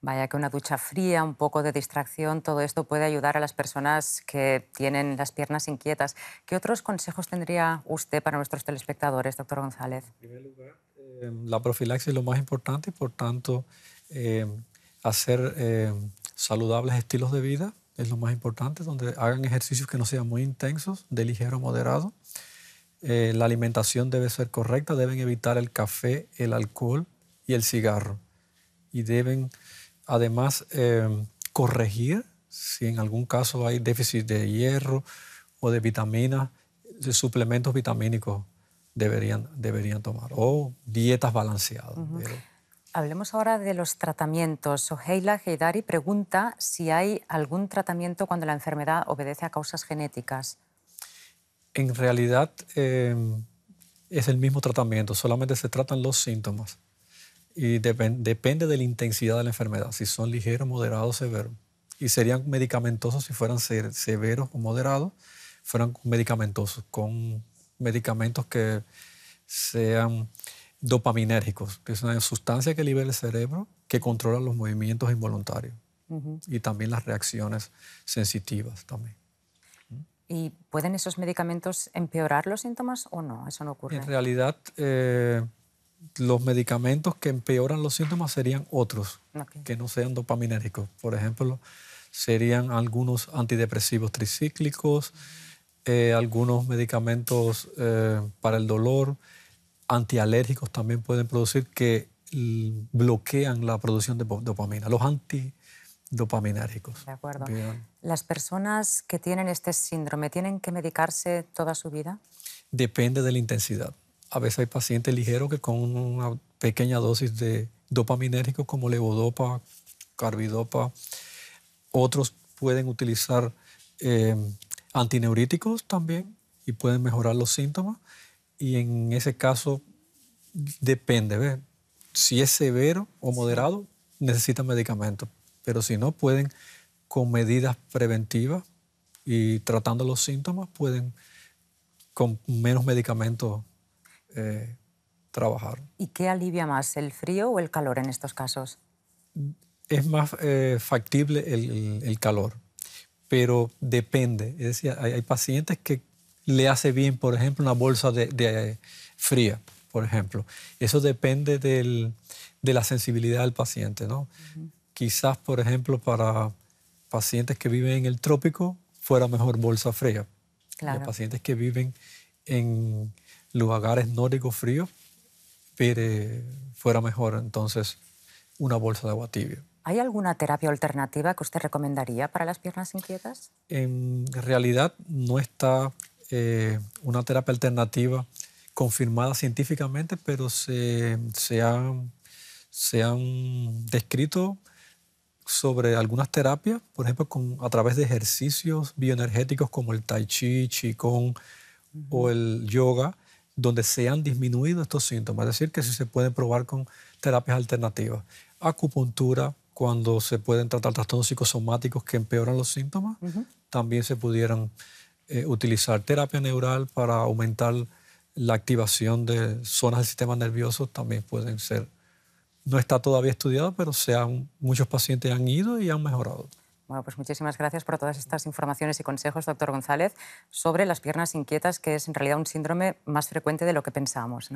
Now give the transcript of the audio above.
Vaya que una ducha fría, un poco de distracción, todo esto puede ayudar a las personas que tienen las piernas inquietas. ¿Qué otros consejos tendría usted para nuestros telespectadores, doctor González? En primer lugar, eh, la profilaxis es lo más importante y por tanto eh, hacer eh, saludables estilos de vida es lo más importante, donde hagan ejercicios que no sean muy intensos, de ligero a moderado. la alimentación debe ser correcta, deben evitar el café, el alcohol y el cigarro. Y deben Además, em, corregir si en algún caso hay déficit de hierro o de vitaminas, de suplementos vitamínicos deberían, deberían tomar o dietas balanceadas. Hablemos ahora de los tratamientos. Soheila Heidari pregunta si hay algún tratamiento cuando la enfermedad obedece a causas genéticas. En realidad em, es el mismo tratamiento, solamente se tratan los síntomas. Y depende de la intensidad de la enfermedad, si son ligeros, moderados, severos. Y serían medicamentosos si fueran severos o moderados, fueran medicamentosos, con medicamentos que sean dopaminérgicos, que es una sustancia que libera el cerebro que controla los movimientos involuntarios y también las reacciones sensitivas también. ¿Y pueden esos medicamentos empeorar los síntomas o no? Eso no ocurre. En realidad, eh, los medicamentos que empeoran los síntomas serían otros, que no sean dopaminéricos. Por ejemplo, serían algunos antidepresivos tricíclicos, eh, algunos medicamentos eh, para el dolor, antialérgicos también pueden producir que bloquean la producción de dopamina, los antidopaminérgicos De acuerdo. ¿Las personas que tienen este síndrome tienen que medicarse toda su vida? Depende de la intensidad a veces hay pacientes ligeros que con una pequeña dosis de dopaminérgicos como levodopa, carbidopa, otros pueden utilizar em, antineuríticos también y pueden mejorar los síntomas. Y en ese caso depende, si es severo o moderado, necesita medicamentos, pero si no, pueden con medidas preventivas y tratando los síntomas, pueden con menos medicamentos eh, trabajar. ¿Y qué alivia más, el frío o el calor en estos casos? Es más eh, factible el, calor, pero depende. Es decir, hay, pacientes que le hace bien, por ejemplo, una bolsa de, eh, fría, por ejemplo. Eso depende de la sensibilidad del paciente, ¿no? Quizás, por ejemplo, para pacientes que viven en el trópico fuera mejor bolsa fría. Claro. pacientes que viven en los no nórdicos fríos, pero fuera mejor entonces una bolsa de agua tibia. ¿Hay alguna terapia alternativa que usted recomendaría para las piernas inquietas? En realidad no está eh, una terapia alternativa confirmada científicamente, pero se, han, descrito sobre algunas terapias, por ejemplo, a través de ejercicios bioenergéticos como el tai chi, con o el yoga, donde se han disminuido estos síntomas, es decir, que sí se pueden probar con terapias alternativas. Acupuntura, cuando se pueden tratar trastornos psicosomáticos que empeoran los síntomas, también se pudieran eh, utilizar terapia neural para aumentar la activación de zonas del sistema nervioso, también pueden ser. No está todavía estudiado, pero muchos pacientes han ido y han mejorado. Bueno, pues muchísimas gracias por todas estas informaciones y consejos, doctor González, sobre las piernas inquietas, que es en realidad un síndrome más frecuente de lo que pensamos.